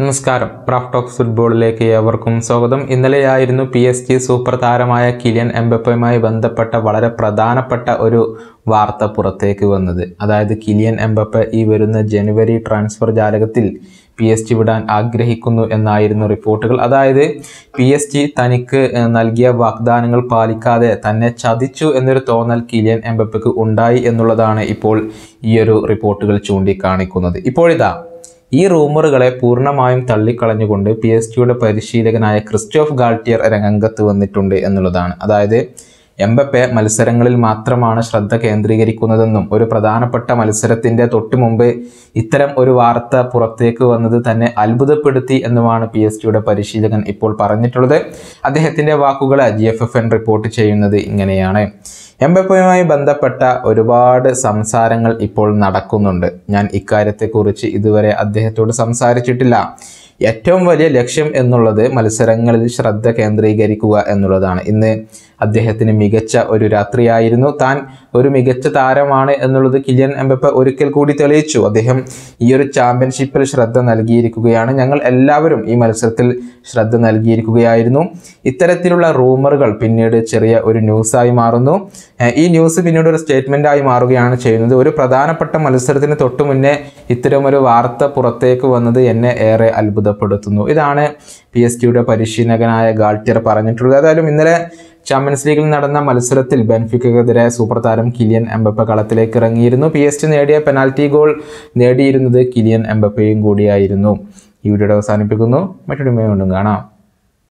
നമസ്കാരം പ്രാഫ്റ്റ് ടോക്സ് ഫുട്ബോളിലേക്ക് ഏവർക്കും സ്വാഗതം ഇന്നലെയായിരുന്നു പി എസ് ജി സൂപ്പർ താരമായ കിലിയൻ എംബപ്പയുമായി ബന്ധപ്പെട്ട വളരെ പ്രധാനപ്പെട്ട ഒരു വാർത്ത പുറത്തേക്ക് വന്നത് അതായത് കിലിയൻ എംബപ്പ ഈ വരുന്ന ജനുവരി ട്രാൻസ്ഫർ ജാലകത്തിൽ പി എസ് ജി വിടാൻ ആഗ്രഹിക്കുന്നു എന്നായിരുന്നു റിപ്പോർട്ടുകൾ അതായത് പി എസ് ജി തനിക്ക് നൽകിയ വാഗ്ദാനങ്ങൾ പാലിക്കാതെ തന്നെ ചതിച്ചു എന്നൊരു തോന്നൽ കിലിയൻ എംബപ്പയ്ക്ക് ഉണ്ടായി എന്നുള്ളതാണ് ഇപ്പോൾ ഈയൊരു റിപ്പോർട്ടുകൾ ചൂണ്ടിക്കാണിക്കുന്നത് ഇപ്പോഴിതാ ഈ റൂമറുകളെ പൂർണ്ണമായും തള്ളിക്കളഞ്ഞുകൊണ്ട് പി എസ് ജിയുടെ പരിശീലകനായ ക്രിസ്റ്റോഫ് ഗാൾട്ടിയർ രംഗത്ത് വന്നിട്ടുണ്ട് എന്നുള്ളതാണ് അതായത് എംബപ്പെ മത്സരങ്ങളിൽ മാത്രമാണ് ശ്രദ്ധ കേന്ദ്രീകരിക്കുന്നതെന്നും ഒരു പ്രധാനപ്പെട്ട മത്സരത്തിന്റെ തൊട്ടു മുമ്പ് ഇത്തരം ഒരു വാർത്ത പുറത്തേക്ക് വന്നത് തന്നെ അത്ഭുതപ്പെടുത്തി എന്നുമാണ് പി എസ് ജിയുടെ പരിശീലകൻ ഇപ്പോൾ പറഞ്ഞിട്ടുള്ളത് അദ്ദേഹത്തിന്റെ വാക്കുകൾ G F F N report ചെയ്യുന്നത് ഇങ്ങനെയാണ് എംബപ്പയുമായി ബന്ധപ്പെട്ട ഒരുപാട് സംസാരങ്ങൾ ഇപ്പോൾ നടക്കുന്നുണ്ട് ഞാൻ ഇക്കാര്യത്തെക്കുറിച്ച് ഇതുവരെ അദ്ദേഹത്തോട് സംസാരിച്ചിട്ടില്ല ഏറ്റവും വലിയ ലക്ഷ്യം എന്നുള്ളത് മത്സരങ്ങളിൽ ശ്രദ്ധ കേന്ദ്രീകരിക്കുക എന്നുള്ളതാണ് ഇന്ന് അദ്ദേഹത്തിന് മികച്ച ഒരു രാത്രിയായിരുന്നു താൻ ഒരു മികച്ച താരമാണ് എന്നുള്ളത് കിലിയൻ എംബപ്പ ഒരിക്കൽ കൂടി തെളിയിച്ചു അദ്ദേഹം ഈ ഒരു ചാമ്പ്യൻഷിപ്പിൽ ശ്രദ്ധ നൽകിയിരിക്കുകയാണ് ഞങ്ങൾ എല്ലാവരും ഈ മത്സരത്തിൽ ശ്രദ്ധ നൽകിയിരിക്കുകയായിരുന്നു ഇത്തരത്തിലുള്ള റൂമറുകൾ പിന്നീട് ചെറിയ ഒരു ന്യൂസായി മാറുന്നു ഈ ന്യൂസ് പിന്നീട് ഒരു സ്റ്റേറ്റ്മെൻറ്റായി മാറുകയാണ് ചെയ്യുന്നത് ഒരു പ്രധാനപ്പെട്ട മത്സരത്തിന് തൊട്ടു മുന്നേ ഇത്തരമൊരു വാർത്ത പുറത്തേക്ക് വന്നത് എന്നെ ഏറെ അത്ഭുതം അത്ഭുതപ്പെടുത്തുന്നു ഇതാണ് പി എസ് ടിയുടെ പരിശീലകനായ ഗാൾട്ടിയർ പറഞ്ഞിട്ടുള്ളത് ഏതായാലും ഇന്നലെ ചാമ്പ്യൻസ് ലീഗിൽ നടന്ന മത്സരത്തിൽ ബെൻഫിക്കെതിരെ സൂപ്പർ താരം കിലിയൻ എംബപ്പ കളത്തിലേക്ക് ഇറങ്ങിയിരുന്നു പി എസ് നേടിയ പെനാൽറ്റി ഗോൾ നേടിയിരുന്നത് കിലിയൻ എംബപ്പയും കൂടിയായിരുന്നു ഈ വീഡിയോ അവസാനിപ്പിക്കുന്നു മറ്റൊരു കാണാം